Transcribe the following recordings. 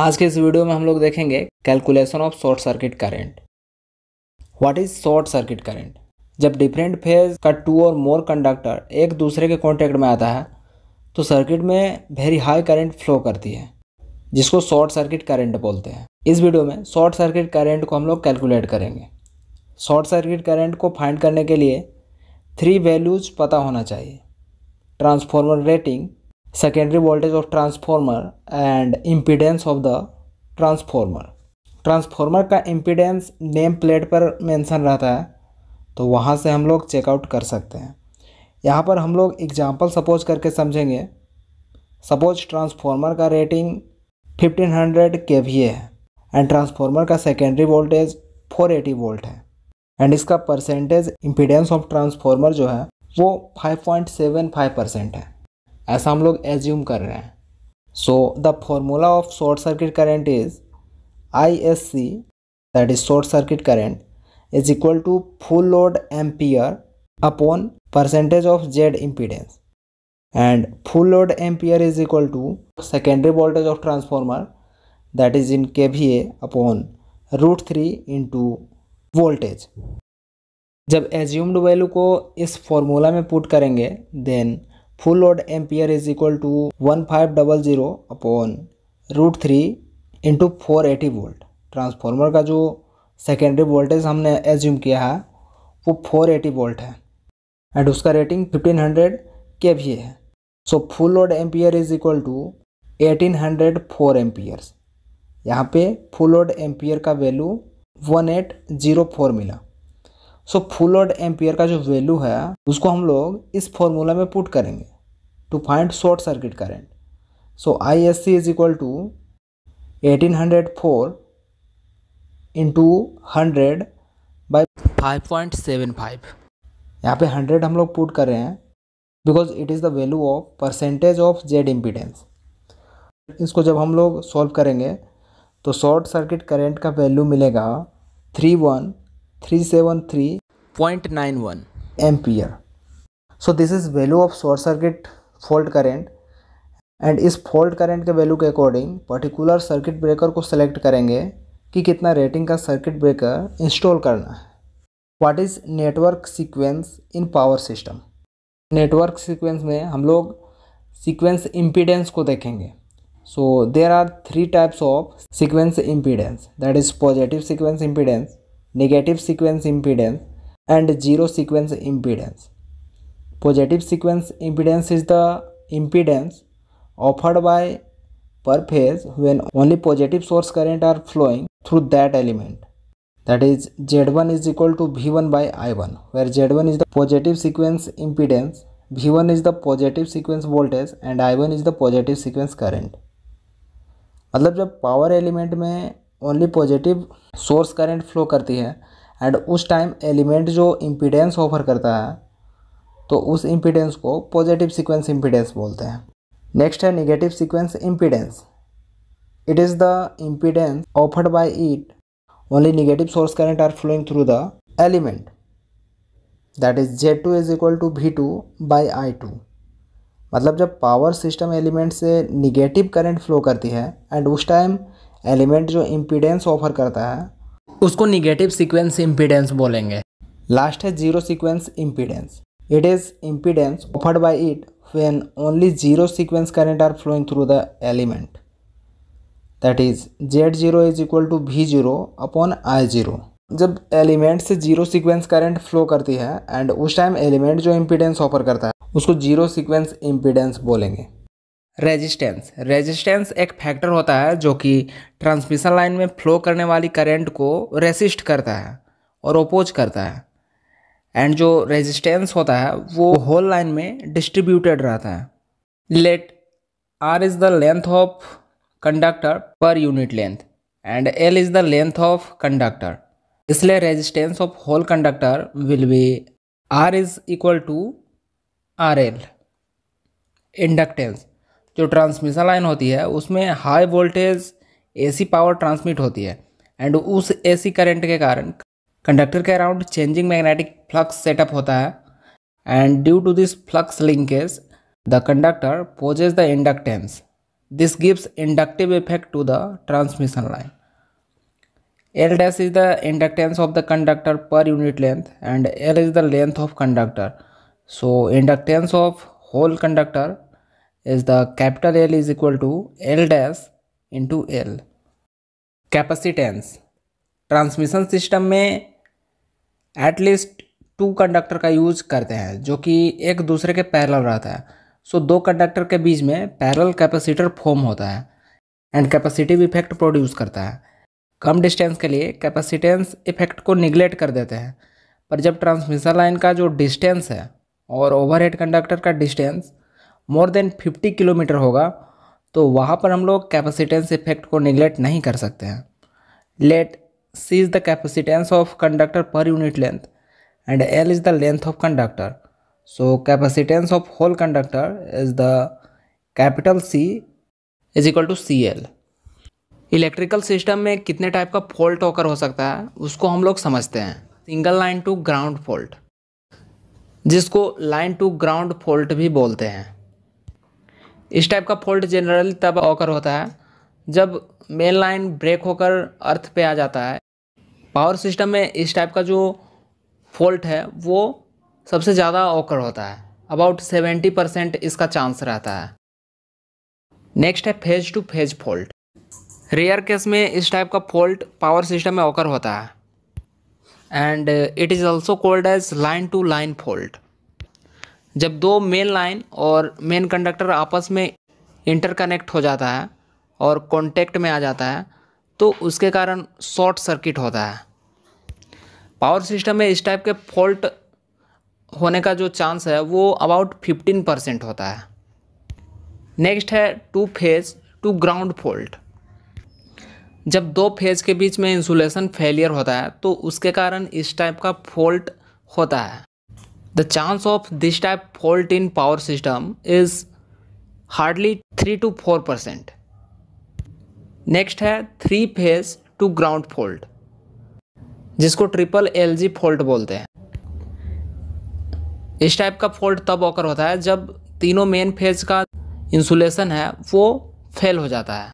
आज के इस वीडियो में हम लोग देखेंगे calculation of short circuit current what is short circuit current जब डिफरेंट फेज का टू और मोर कंडक्टर एक दूसरे के कॉन्टेक्ट में आता है तो सर्किट में वेरी हाई करंट फ्लो करती है जिसको शॉर्ट सर्किट करंट बोलते हैं इस वीडियो में शॉर्ट सर्किट करंट को हम लोग कैलकुलेट करेंगे शॉर्ट सर्किट करंट को फाइंड करने के लिए थ्री वैल्यूज पता होना चाहिए transformer rating secondary voltage of transformer and impedance of the transformer transformer का impedance name प्लेट पर mention रहता है तो वहाँ से हम लोग चेकआउट कर सकते हैं यहाँ पर हम लोग एग्जाम्पल सपोज करके समझेंगे सपोज ट्रांसफार्मर का रेटिंग 1500 हंड्रेड के वी है एंड ट्रांसफॉर्मर का सेकेंडरी वोल्टेज 480 वोल्ट है एंड इसका परसेंटेज इम्पीडेंस ऑफ ट्रांसफॉर्मर जो है वो 5.75 परसेंट है ऐसा हम लोग एज्यूम कर रहे हैं so the formula of short circuit current is I S C that is short circuit current is equal to full load ampere upon percentage of Z impedance and full load ampere is equal to secondary voltage of transformer that is in K V A upon root three into voltage जब assumed value को इस formula में put करेंगे then full load ampere is equal to one five double zero upon root three into four eighty volt transformer का जो secondary voltage हमने assume किया है वो फोर एटी वोल्ट है एंड उसका rating fifteen hundred K V है so full load ampere is equal to eighteen hundred four amperes यहाँ पे फुल लोड एम्पियर का value one eight zero four मिला सो फुल लोड एम्पियर का जो value है उसको हम लोग इस फॉर्मूला में पुट करेंगे to find short circuit current. So ISC is equal to 1804 into 100 by 5.75 यहाँ पे 100 हम लोग पुट कर रहे हैं because it is the value of percentage of Z impedance इसको जब हम लोग सॉल्व करेंगे तो शॉर्ट सर्किट करंट का वैल्यू मिलेगा three one three seven three point nine one ampere so this is value of short circuit fault current and इस fault current के वैल्यू के अकॉर्डिंग पर्टिकुलर सर्किट ब्रेकर को select करेंगे कि कितना rating का सर्किट ब्रेकर इंस्टॉल करना है what is network sequence in power system network sequence में हम लोग सीक्वेंस इम्पीडेंस को देखेंगे so there are three types of sequence impedance that is positive sequence impedance negative sequence impedance and zero sequence impedance positive sequence impedance is the impedance offered by per phase when only positive source current are flowing through that element that is Z one is equal to V one bye I one where Z one is the positive sequence impedance V one is the positive sequence voltage and I one is the positive sequence current मतलब जब power element में only positive source current flow करती है and उस time element जो impedance offer करता है तो उस इम्पीडेंस को पॉजिटिव सीक्वेंस इम्पीडेंस बोलते हैं नेक्स्ट है negative sequence impedance it is the impedance offered by it current are flowing through the element that is Z two is equal to V two by I two मतलब जब power system element से negative current flow करती है and उस time element जो impedance offer करता है उसको निगेटिव सिक्वेंस इम्पीडेंस बोलेंगे लास्ट है zero sequence impedance It is impedance offered by it when only zero sequence current are flowing through the element. That is Z0 is equal to V0 upon I0. जब element से zero sequence current flow करती है and उस time element जो impedance offer करता है उसको zero sequence impedance बोलेंगे रेजिस्टेंस रेजिस्टेंस एक फैक्टर होता है जो कि ट्रांसमिशन लाइन में फ्लो करने वाली करंट को रेसिस्ट करता है और ओपोज करता है एंड जो रेजिस्टेंस होता है वो होल लाइन में डिस्ट्रीब्यूटेड रहता है let R is the length of conductor per unit length and L is the length of conductor इसलिए resistance of whole conductor will be R is equal to R L inductance जो transmission line होती है उसमें high voltage AC power transmit होती है and उस AC current के कारण कंडक्टर के around changing magnetic flux setup होता है and due to this flux linkage the conductor poses the inductance this gives inductive effect to the transmission line L dash is the inductance of the conductor per unit length and L is the length of conductor so inductance of whole conductor is the capital L is equal to L dash into L capacitance transmission system में at least to conductor का use करते हैं जो कि एक दूसरे के parallel रहता है सो so, दो कंडक्टर के बीच में पैरल कैपेसिटर फॉर्म होता है एंड कैपेसिटिव इफेक्ट प्रोड्यूस करता है कम डिस्टेंस के लिए कैपेसिटेंस इफेक्ट को निगलेक्ट कर देते हैं पर जब ट्रांसमिशन लाइन का जो डिस्टेंस है और ओवरहेड कंडक्टर का डिस्टेंस मोर देन 50 किलोमीटर होगा तो वहाँ पर हम लोग कैपेसिटेंस इफेक्ट को निगलेक्ट नहीं कर सकते हैं let C is the capacitance of conductor per unit length and L is the length of conductor. So capacitance of whole conductor is the capital C is equal to CL. Electrical system में कितने type का fault होकर हो सकता है उसको हम लोग समझते हैं single line to ground fault जिसको लाइन टू ग्राउंड फॉल्ट भी बोलते हैं इस टाइप का फॉल्ट जनरली तब ऑकर होता है जब मेन लाइन ब्रेक होकर अर्थ पे आ जाता है पावर सिस्टम में इस टाइप का जो फॉल्ट है वो सबसे ज़्यादा ओकर होता है अबाउट सेवेंटी परसेंट इसका चांस रहता है नेक्स्ट है phase to phase fault rare case में इस टाइप का फॉल्ट पावर सिस्टम में ओकर होता है and it is also called as line to line fault जब दो मेन लाइन और मेन कंडक्टर आपस में इंटरकनेक्ट हो जाता है और कॉन्टैक्ट में आ जाता है तो उसके कारण शॉर्ट सर्किट होता है पावर सिस्टम में इस टाइप के फॉल्ट होने का जो चांस है वो अबाउट फिफ्टीन परसेंट होता है नेक्स्ट है two phase to ground fault जब दो फेज के बीच में इंसुलेशन फेलियर होता है तो उसके कारण इस टाइप का फॉल्ट होता है the chance of this type fault in power system is hardly three to four percent next है three phase to ground fault जिसको ट्रिपल एल जी फोल्ट बोलते हैं इस टाइप का फोल्ट तब ऑकर होता है जब तीनों मेन फेज का इंसुलेशन है वो फेल हो जाता है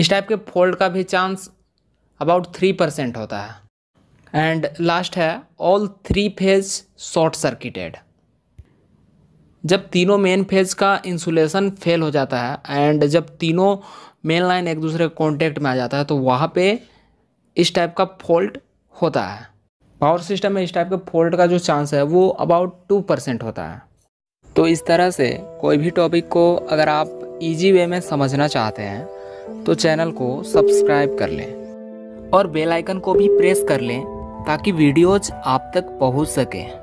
इस टाइप के फोल्ड का भी चांस अबाउट थ्री परसेंट होता है एंड लास्ट है all three phase short circuited जब तीनों मेन फेज का इंसुलेशन फेल हो जाता है एंड जब तीनों मेन लाइन एक दूसरे के कॉन्टैक्ट में आ जाता है तो वहाँ पे इस टाइप का फॉल्ट होता है पावर सिस्टम में इस टाइप के फॉल्ट का जो चांस है वो अबाउट टू परसेंट होता है तो इस तरह से कोई भी टॉपिक को अगर आप इजी वे में समझना चाहते हैं तो चैनल को सब्सक्राइब कर लें और बेलाइकन को भी प्रेस कर लें ताकि वीडियोज आप तक पहुँच सकें